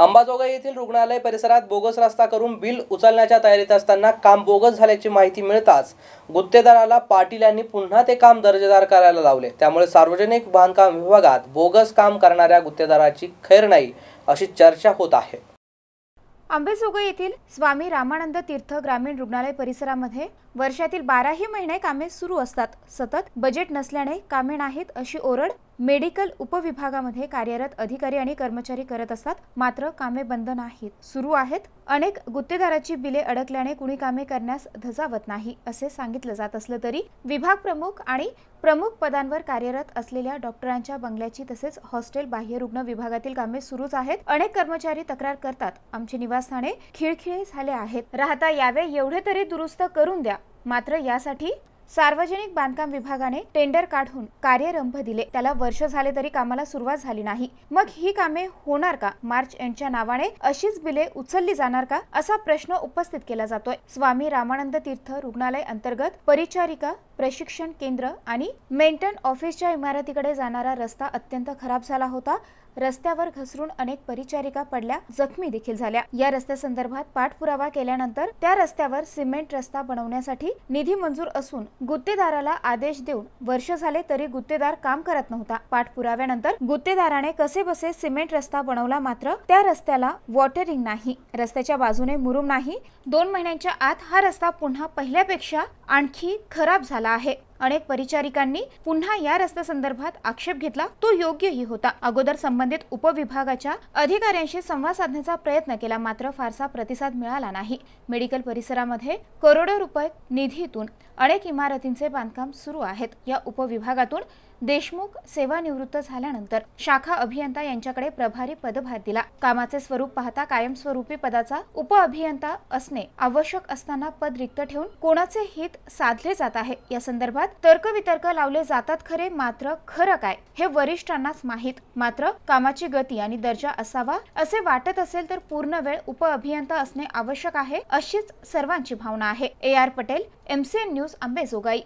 अंबाजोगाई येथील रुग्णालय परिसरात बोगस रस्ता करून बिल उचलण्याच्या तयारीत असताना काम बोगस झाल्याची माहिती मिळताच गुत्तेदाराला पाटील यांनी पुन्हा ते काम दर्जेदार करायला लावले त्यामुळे सार्वजनिक बांधकाम विभागात बोगस काम करणाऱ्या गुत्तेदाराची खैर नाही अशी चर्चा होत आहे आंबेजोगाई येथील स्वामी रामानंद तीर्थ ग्रामीण रुग्णालय परिसरामध्ये वर्षातील बाराही महिने कामे सुरू असतात सतत बजेट नसल्याने कामे नाहीत अशी ओरड मेडिकल उपविभागामध्ये कार्यरत अधिकारी आणि कर्मचारी करत असतात मात्र कामे बंद नाहीत सुरू आहेत अनेक गुत्तेदाराची बिले अडकल्याने कुणी कामे करण्यास धजावत नाही असे सांगितलं जात असलं तरी विभाग प्रमुख आणि प्रमुख पदांवर कार्यरत असलेल्या डॉक्टरांच्या बंगल्याची तसेच हॉस्टेल बाह्य रुग्ण विभागातील कामे सुरूच आहेत अनेक कर्मचारी तक्रार करतात आमचे निवासस्थाने खिळखिळे झाले आहेत राहता यावे एवढे तरी दुरुस्त करून द्या मात्र यासाठी सार्वजनिक बांधकाम विभागाने टेंडर काढून कार्यरंभ दिले त्याला वर्ष झाले तरी कामाला सुरुवात झाली नाही मग ही कामे होणार का मार्च एंडच्या नावाने अशीच बिले उचलली जाणार का असा प्रश्न उपस्थित केला जातोय स्वामी रामानंद तीर्थ रुग्णालय अंतर्गत परिचारिका प्रशिक्षण केंद्र आणि मेंटेन ऑफिसच्या इमारतीकडे जाणारा रस्ता अत्यंत खराब झाला होता रस्त्यावर घसरून अनेक परिचारिका पडल्या जखमी देखील झाल्या या रस्त्यासंदर्भात पाठपुरावा केल्यानंतर त्या रस्त्यावर सिमेंट रस्ता बनवण्यासाठी निधी मंजूर असून गुत्तेदाराला आदेश देऊन वर्ष झाले तरी गुत्तेदार काम करत नव्हता पाठपुराव्यानंतर गुत्तेदाराने कसे बसे सिमेंट रस्ता बनवला मात्र त्या रस्त्याला वॉटरिंग नाही रस्त्याच्या बाजूने मुरुम नाही दोन महिन्यांच्या आत हा रस्ता पुन्हा पहिल्यापेक्षा आणखी खराब झाला आहे अनेक परिचारिकांनी पुन्हा या रस्त्या संदर्भात आक्षेप घेतला तो योग्यही होता अगोदर संबंधित उपविभागाच्या अधिकाऱ्यांशी संवाद साधण्याचा प्रयत्न केला मात्र फारसा प्रतिसाद मिळाला नाही मेडिकल परिसरामध्ये करोडो रुपये निधीतून अनेक इमारतींचे बांधकाम सुरू आहेत या उपविभागातून देशमुख सेवानिवृत्त झाल्यानंतर शाखा अभियंता यांच्याकडे प्रभारी पदभार दिला कामाचे स्वरूप पाहता कायमस्वरूपी पदाचा उप अभियंता असणे आवश्यक असताना पद रिक्त ठेवून कोणाचे हित साधले जात आहे या संदर्भात तर्कवितर्क लावले जातात खरे मात्र खरं काय हे वरिष्ठांनाच माहीत मात्र कामाची गती आणि दर्जा असावा असे वाटत असेल तर पूर्ण वेळ उप अभियंता असणे आवश्यक आहे अशीच सर्वांची भावना आहे A R Patel MCN news Ambejogai